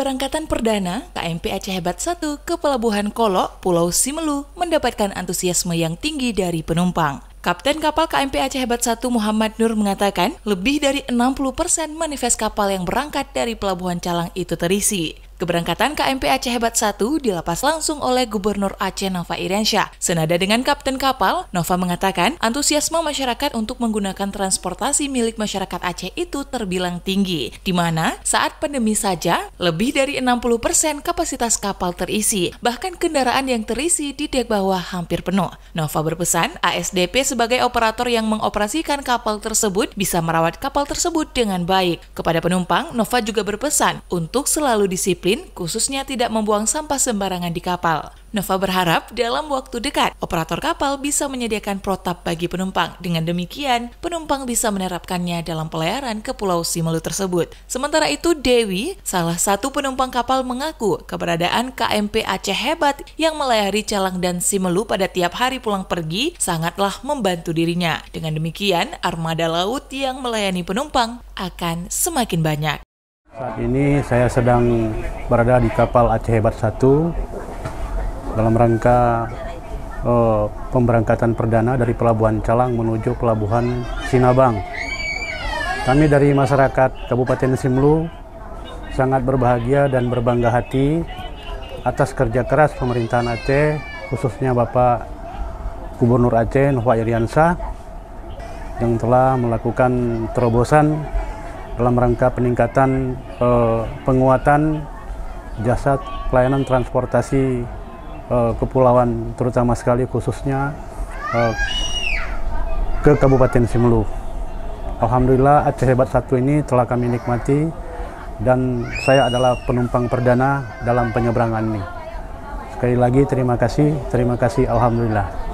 pemberangkatan perdana KMP Aceh Hebat 1 ke Pelabuhan Kolok, Pulau Simelu mendapatkan antusiasme yang tinggi dari penumpang. Kapten kapal KMP Aceh Hebat 1 Muhammad Nur mengatakan, lebih dari 60% persen manifest kapal yang berangkat dari Pelabuhan Calang itu terisi. Keberangkatan KMP Aceh Hebat 1 dilepas langsung oleh Gubernur Aceh Nova Iriansyah. Senada dengan Kapten Kapal, Nova mengatakan antusiasme masyarakat untuk menggunakan transportasi milik masyarakat Aceh itu terbilang tinggi, di mana saat pandemi saja lebih dari 60% kapasitas kapal terisi, bahkan kendaraan yang terisi di dek bawah hampir penuh. Nova berpesan ASDP sebagai operator yang mengoperasikan kapal tersebut bisa merawat kapal tersebut dengan baik. Kepada penumpang, Nova juga berpesan untuk selalu disiplin khususnya tidak membuang sampah sembarangan di kapal. Nova berharap dalam waktu dekat, operator kapal bisa menyediakan protap bagi penumpang. Dengan demikian, penumpang bisa menerapkannya dalam pelayaran ke Pulau Simelu tersebut. Sementara itu, Dewi, salah satu penumpang kapal mengaku keberadaan KMP Aceh Hebat yang melayari Calang dan Simelu pada tiap hari pulang pergi sangatlah membantu dirinya. Dengan demikian, armada laut yang melayani penumpang akan semakin banyak. Saat ini saya sedang berada di kapal Aceh Hebat 1 dalam rangka eh, pemberangkatan perdana dari Pelabuhan Calang menuju Pelabuhan Sinabang. Kami dari masyarakat Kabupaten Simlu sangat berbahagia dan berbangga hati atas kerja keras pemerintahan Aceh, khususnya Bapak Gubernur Aceh Nuhwa Yeriansa, yang telah melakukan terobosan dalam rangka peningkatan eh, penguatan jasa pelayanan transportasi uh, kepulauan terutama sekali khususnya uh, ke Kabupaten Simelu. Alhamdulillah Aceh Hebat Satu ini telah kami nikmati dan saya adalah penumpang perdana dalam penyeberangan ini. Sekali lagi terima kasih, terima kasih Alhamdulillah.